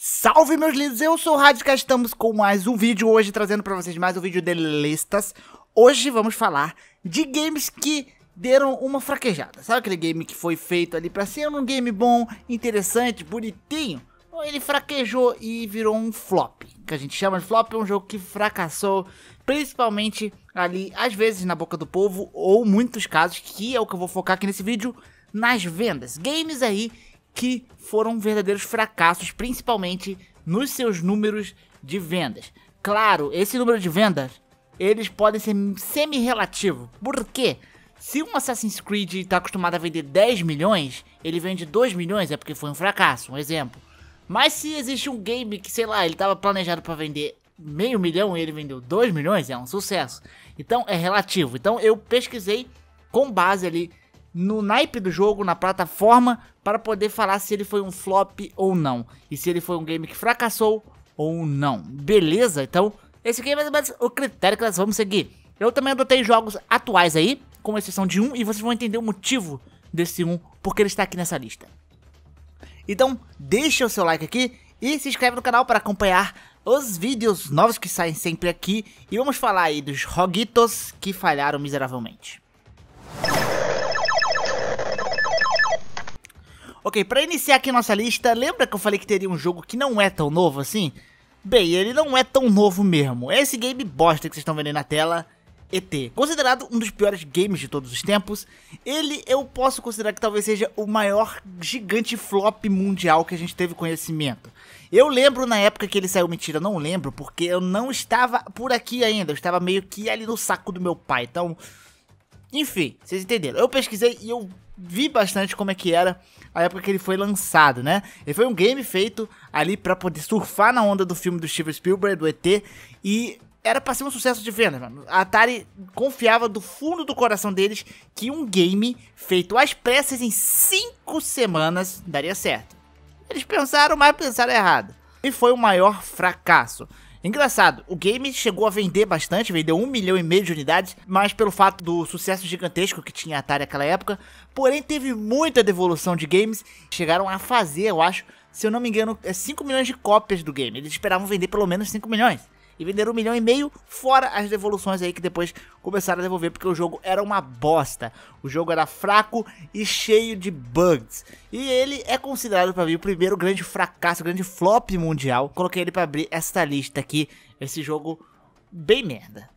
Salve meus lindos, eu sou o Rádio estamos com mais um vídeo hoje trazendo para vocês mais um vídeo de listas. Hoje vamos falar de games que deram uma fraquejada. Sabe aquele game que foi feito ali para ser um game bom, interessante, bonitinho? Ele fraquejou e virou um flop, que a gente chama de flop, é um jogo que fracassou, principalmente ali às vezes na boca do povo ou muitos casos que é o que eu vou focar aqui nesse vídeo nas vendas. Games aí que foram verdadeiros fracassos, principalmente nos seus números de vendas. Claro, esse número de vendas, eles podem ser semi-relativo. Por quê? Se um Assassin's Creed está acostumado a vender 10 milhões, ele vende 2 milhões, é porque foi um fracasso, um exemplo. Mas se existe um game que, sei lá, ele estava planejado para vender meio milhão e ele vendeu 2 milhões, é um sucesso. Então é relativo. Então eu pesquisei com base ali no naipe do jogo, na plataforma, para poder falar se ele foi um flop ou não. E se ele foi um game que fracassou ou não. Beleza? Então, esse aqui é mais ou menos o critério que nós vamos seguir. Eu também adotei jogos atuais aí, com exceção de um, e vocês vão entender o motivo desse um, porque ele está aqui nessa lista. Então, deixa o seu like aqui e se inscreve no canal para acompanhar os vídeos novos que saem sempre aqui. E vamos falar aí dos roguitos que falharam miseravelmente. Ok, pra iniciar aqui nossa lista, lembra que eu falei que teria um jogo que não é tão novo assim? Bem, ele não é tão novo mesmo. É esse game bosta que vocês estão vendo aí na tela, ET. Considerado um dos piores games de todos os tempos, ele eu posso considerar que talvez seja o maior gigante flop mundial que a gente teve conhecimento. Eu lembro na época que ele saiu, mentira, não lembro, porque eu não estava por aqui ainda, eu estava meio que ali no saco do meu pai, então enfim, vocês entenderam. Eu pesquisei e eu vi bastante como é que era a época que ele foi lançado, né? Ele foi um game feito ali para poder surfar na onda do filme do Steven Spielberg, do ET, e era pra ser um sucesso de venda, mano. A Atari confiava do fundo do coração deles que um game feito às pressas em cinco semanas daria certo. Eles pensaram, mas pensaram errado. E foi o maior fracasso. Engraçado, o game chegou a vender bastante, vendeu um milhão e meio de unidades, mas pelo fato do sucesso gigantesco que tinha a Atari naquela época, porém teve muita devolução de games, chegaram a fazer, eu acho, se eu não me engano, 5 é milhões de cópias do game. Eles esperavam vender pelo menos 5 milhões e venderam um milhão e meio, fora as devoluções aí que depois começaram a devolver, porque o jogo era uma bosta. O jogo era fraco e cheio de bugs. E ele é considerado para mim o primeiro grande fracasso, grande flop mundial. Coloquei ele para abrir esta lista aqui, esse jogo bem merda.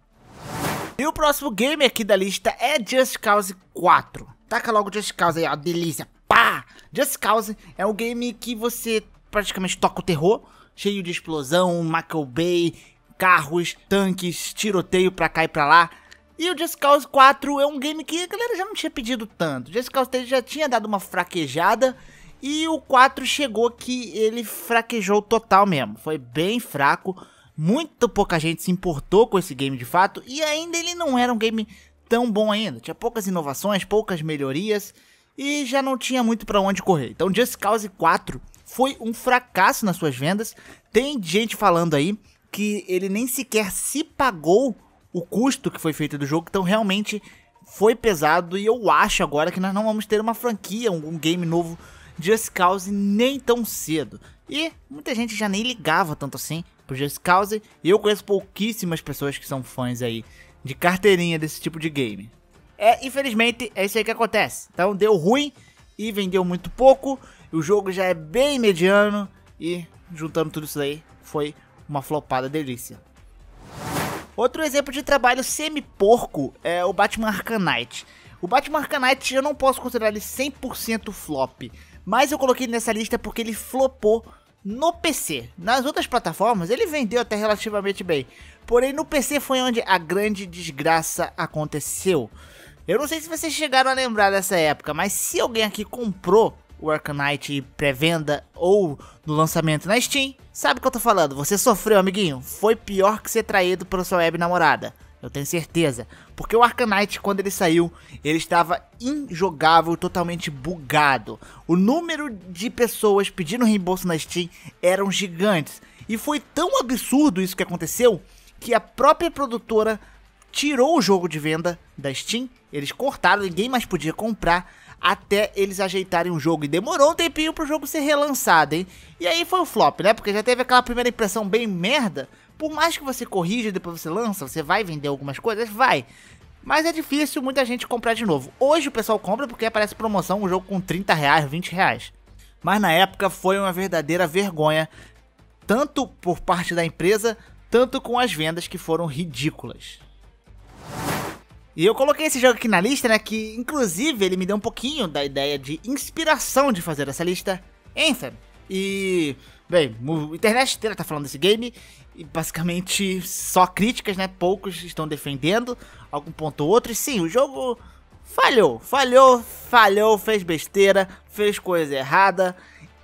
E o próximo game aqui da lista é Just Cause 4. Taca logo Just Cause aí, ó, delícia, pá! Just Cause é um game que você praticamente toca o terror, cheio de explosão, Michael Bay carros, tanques, tiroteio pra cá e pra lá. E o Just Cause 4 é um game que a galera já não tinha pedido tanto. Just Cause 3 já tinha dado uma fraquejada. E o 4 chegou que ele fraquejou total mesmo. Foi bem fraco. Muito pouca gente se importou com esse game de fato. E ainda ele não era um game tão bom ainda. Tinha poucas inovações, poucas melhorias. E já não tinha muito para onde correr. Então Just Cause 4 foi um fracasso nas suas vendas. Tem gente falando aí que ele nem sequer se pagou o custo que foi feito do jogo, então realmente foi pesado e eu acho agora que nós não vamos ter uma franquia, um, um game novo Just Cause nem tão cedo. E muita gente já nem ligava tanto assim pro Just Cause, e eu conheço pouquíssimas pessoas que são fãs aí de carteirinha desse tipo de game. É, infelizmente, é isso aí que acontece. Então deu ruim e vendeu muito pouco, o jogo já é bem mediano e juntando tudo isso aí foi uma flopada delícia. Outro exemplo de trabalho semi-porco é o Batman Arcanite. O Batman Arcanite eu não posso considerar ele 100% flop, mas eu coloquei nessa lista porque ele flopou no PC. Nas outras plataformas ele vendeu até relativamente bem, porém no PC foi onde a grande desgraça aconteceu. Eu não sei se vocês chegaram a lembrar dessa época, mas se alguém aqui comprou o Arcanite pré-venda ou no lançamento na Steam, sabe o que eu tô falando. Você sofreu, amiguinho. Foi pior que ser traído pela sua web namorada. Eu tenho certeza. Porque o Arcanite, quando ele saiu, ele estava injogável, totalmente bugado. O número de pessoas pedindo reembolso na Steam eram gigantes. E foi tão absurdo isso que aconteceu que a própria produtora tirou o jogo de venda da Steam. Eles cortaram, ninguém mais podia comprar até eles ajeitarem o jogo. E demorou um tempinho pro jogo ser relançado, hein? E aí foi o flop, né? Porque já teve aquela primeira impressão bem merda. Por mais que você corrija e depois você lança, você vai vender algumas coisas? Vai. Mas é difícil muita gente comprar de novo. Hoje o pessoal compra porque aparece promoção um jogo com 30 reais, 20 reais. Mas na época foi uma verdadeira vergonha, tanto por parte da empresa, tanto com as vendas que foram ridículas. E eu coloquei esse jogo aqui na lista, né? Que inclusive ele me deu um pouquinho da ideia de inspiração de fazer essa lista. Anthem. E. Bem, a internet inteira tá falando desse game. E basicamente só críticas, né? Poucos estão defendendo. Algum ponto ou outro. E sim, o jogo falhou. Falhou, falhou, fez besteira, fez coisa errada.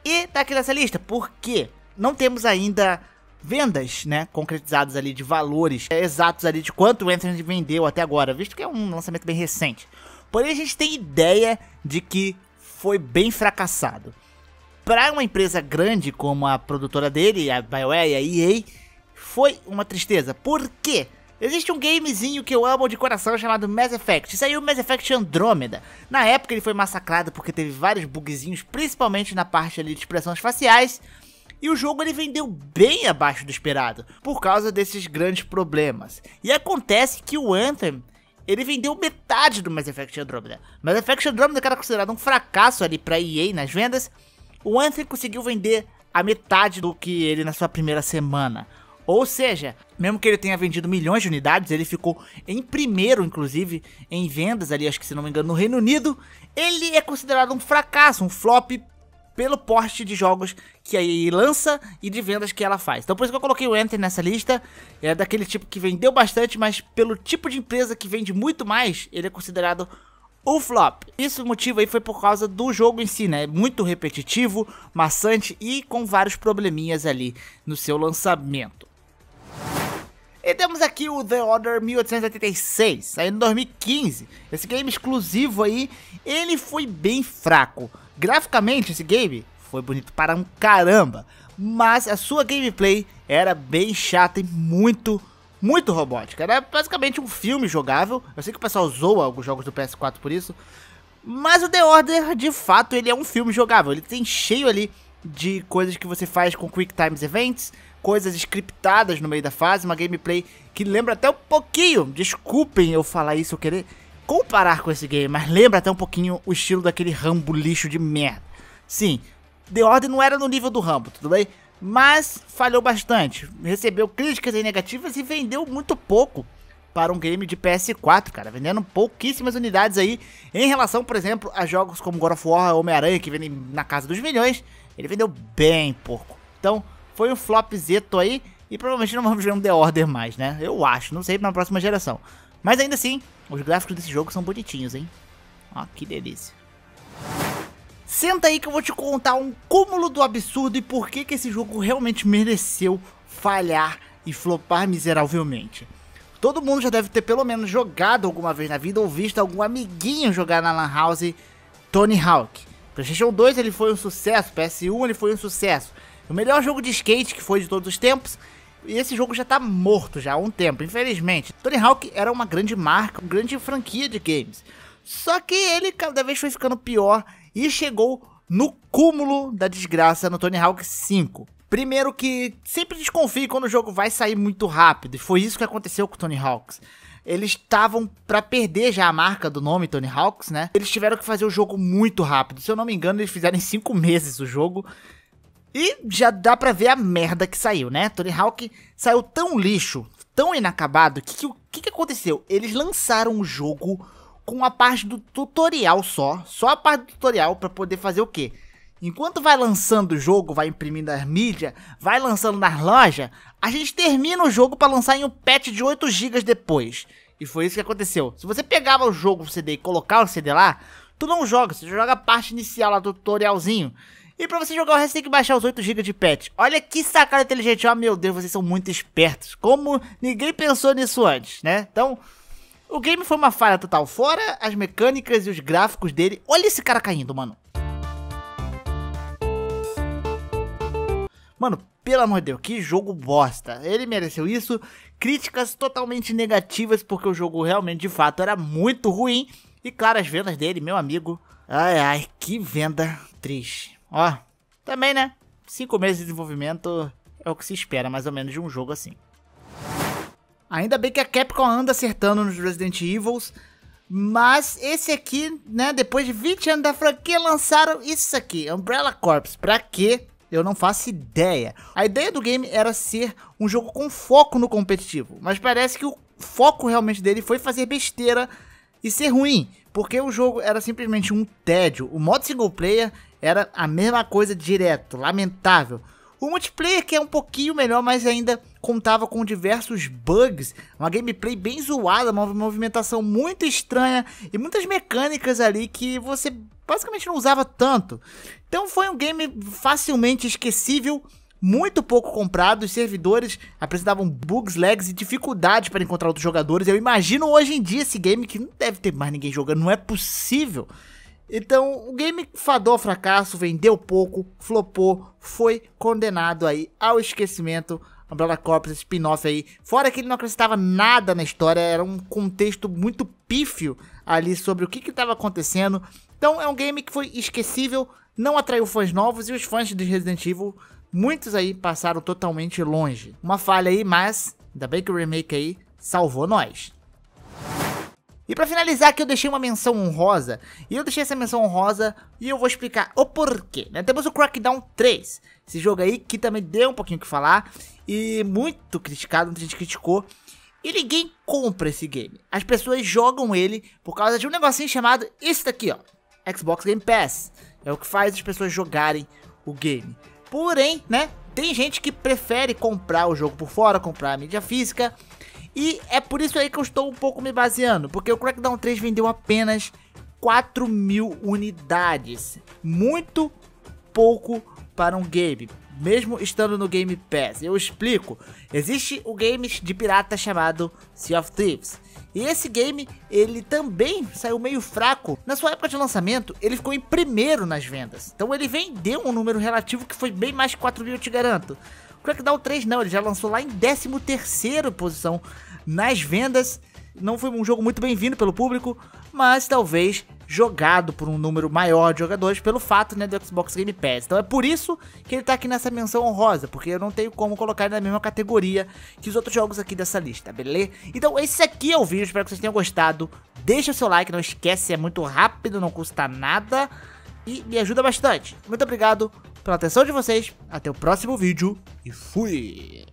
E tá aqui nessa lista. Por quê? Não temos ainda vendas, né, concretizadas ali de valores é, exatos ali de quanto o Anthony vendeu até agora, visto que é um lançamento bem recente. Porém, a gente tem ideia de que foi bem fracassado. Para uma empresa grande como a produtora dele, a BioWare e a EA, foi uma tristeza. Por quê? Existe um gamezinho que eu amo de coração chamado Mass Effect. Saiu é o Mass Effect Andromeda. Na época ele foi massacrado porque teve vários bugzinhos, principalmente na parte ali de expressões faciais e o jogo ele vendeu bem abaixo do esperado por causa desses grandes problemas. E acontece que o Anthem ele vendeu metade do Mass Effect Andromeda. Mass Effect Andromeda era considerado um fracasso ali para EA nas vendas, o Anthem conseguiu vender a metade do que ele na sua primeira semana. Ou seja, mesmo que ele tenha vendido milhões de unidades, ele ficou em primeiro, inclusive, em vendas ali, acho que se não me engano, no Reino Unido. Ele é considerado um fracasso, um flop pelo porte de jogos que aí lança e de vendas que ela faz. Então por isso que eu coloquei o Enter nessa lista, é daquele tipo que vendeu bastante, mas pelo tipo de empresa que vende muito mais, ele é considerado o flop. Isso motivo aí foi por causa do jogo em si, né? É muito repetitivo, maçante e com vários probleminhas ali no seu lançamento. E temos aqui o The Order 1886, aí em 2015. Esse game exclusivo aí, ele foi bem fraco. Graficamente, esse game foi bonito para um caramba, mas a sua gameplay era bem chata e muito, muito robótica. Era basicamente um filme jogável. Eu sei que o pessoal zoa alguns jogos do PS4 por isso, mas o The Order, de fato, ele é um filme jogável. Ele tem cheio ali de coisas que você faz com Quick Times Events, coisas scriptadas no meio da fase, uma gameplay que lembra até um pouquinho, desculpem eu falar isso, eu querer comparar com esse game, mas lembra até um pouquinho o estilo daquele Rambo lixo de merda. Sim, The Order não era no nível do Rambo, tudo bem? Mas falhou bastante, recebeu críticas negativas e vendeu muito pouco para um game de PS4, cara, vendendo pouquíssimas unidades aí em relação, por exemplo, a jogos como God of War, Homem-Aranha, que vendem na casa dos milhões, ele vendeu bem pouco. Então, foi um flopzeto aí e provavelmente não vamos ver um The Order mais, né? Eu acho, não sei na próxima geração. Mas ainda assim, os gráficos desse jogo são bonitinhos, hein? Ó, que delícia. Senta aí que eu vou te contar um cúmulo do absurdo e por que, que esse jogo realmente mereceu falhar e flopar miseravelmente. Todo mundo já deve ter pelo menos jogado alguma vez na vida ou visto algum amiguinho jogar na Lan House Tony Hawk. PlayStation 2 ele foi um sucesso, PS1 ele foi um sucesso. O melhor jogo de skate que foi de todos os tempos e esse jogo já tá morto já há um tempo, infelizmente. Tony Hawk era uma grande marca, uma grande franquia de games. Só que ele cada vez foi ficando pior e chegou no cúmulo da desgraça no Tony Hawk 5. Primeiro que sempre desconfie quando o jogo vai sair muito rápido, e foi isso que aconteceu com o Tony Hawks. Eles estavam para perder já a marca do nome Tony Hawks, né? Eles tiveram que fazer o jogo muito rápido. Se eu não me engano, eles fizeram em 5 meses o jogo. E já dá pra ver a merda que saiu, né? Tony Hawk saiu tão lixo, tão inacabado, que o que, que, aconteceu? Eles lançaram o jogo com a parte do tutorial só, só a parte do tutorial para poder fazer o quê? Enquanto vai lançando o jogo, vai imprimindo as mídias, vai lançando nas lojas, a gente termina o jogo para lançar em um patch de 8 GB depois. E foi isso que aconteceu. Se você pegava o jogo o CD e colocar o CD lá, tu não joga, você joga a parte inicial lá do tutorialzinho. E pra você jogar o resto tem que baixar os 8GB de patch. Olha que sacada inteligente, oh, meu Deus, vocês são muito espertos. Como ninguém pensou nisso antes, né? Então, o game foi uma falha total. Fora as mecânicas e os gráficos dele. Olha esse cara caindo, mano. Mano, pelo amor de Deus, que jogo bosta. Ele mereceu isso. Críticas totalmente negativas, porque o jogo realmente, de fato, era muito ruim. E claro, as vendas dele, meu amigo. Ai, ai, que venda triste. Ó, também né, cinco meses de desenvolvimento é o que se espera mais ou menos de um jogo assim. Ainda bem que a Capcom anda acertando nos Resident Evils, mas esse aqui, né, depois de 20 anos da franquia, lançaram isso aqui, Umbrella Corps. Pra quê? Eu não faço ideia. A ideia do game era ser um jogo com foco no competitivo, mas parece que o foco realmente dele foi fazer besteira e ser ruim, porque o jogo era simplesmente um tédio. O modo single player era a mesma coisa direto, lamentável. O multiplayer que é um pouquinho melhor, mas ainda contava com diversos bugs, uma gameplay bem zoada, uma movimentação muito estranha e muitas mecânicas ali que você basicamente não usava tanto. Então foi um game facilmente esquecível muito pouco comprado, os servidores apresentavam bugs, lags e dificuldades para encontrar outros jogadores. Eu imagino hoje em dia esse game que não deve ter mais ninguém jogando, não é possível. Então, o game fadou fracasso, vendeu pouco, flopou, foi condenado aí ao esquecimento. Umbrella Corps, esse spin-off aí. Fora que ele não acrescentava nada na história, era um contexto muito pífio ali sobre o que estava acontecendo então é um game que foi esquecível, não atraiu fãs novos e os fãs de Resident Evil, muitos aí passaram totalmente longe. Uma falha aí, mas ainda bem que o remake aí salvou nós. E para finalizar aqui eu deixei uma menção honrosa, e eu deixei essa menção honrosa e eu vou explicar o porquê, né? Temos o Crackdown 3, esse jogo aí que também deu um pouquinho o que falar, e muito criticado, muita gente criticou, e ninguém compra esse game. As pessoas jogam ele por causa de um negocinho chamado esse daqui, ó, Xbox Game Pass. É o que faz as pessoas jogarem o game. Porém, né? Tem gente que prefere comprar o jogo por fora, comprar a mídia física. E é por isso aí que eu estou um pouco me baseando, porque o Crackdown 3 vendeu apenas 4 mil unidades. Muito pouco para um game mesmo estando no Game Pass. Eu explico. Existe o game de pirata chamado Sea of Thieves. E esse game, ele também saiu meio fraco. Na sua época de lançamento, ele ficou em primeiro nas vendas. Então ele vendeu um número relativo que foi bem mais 4 mil, eu te garanto. O Crackdown 3 não, ele já lançou lá em 13 posição nas vendas. Não foi um jogo muito bem-vindo pelo público, mas talvez jogado por um número maior de jogadores pelo fato né, do Xbox Game Pass. Então é por isso que ele está aqui nessa menção honrosa, porque eu não tenho como colocar ele na mesma categoria que os outros jogos aqui dessa lista, beleza? Então esse aqui é o vídeo, espero que vocês tenham gostado. Deixa o seu like, não esquece, é muito rápido, não custa nada e me ajuda bastante. Muito obrigado pela atenção de vocês, até o próximo vídeo e fui!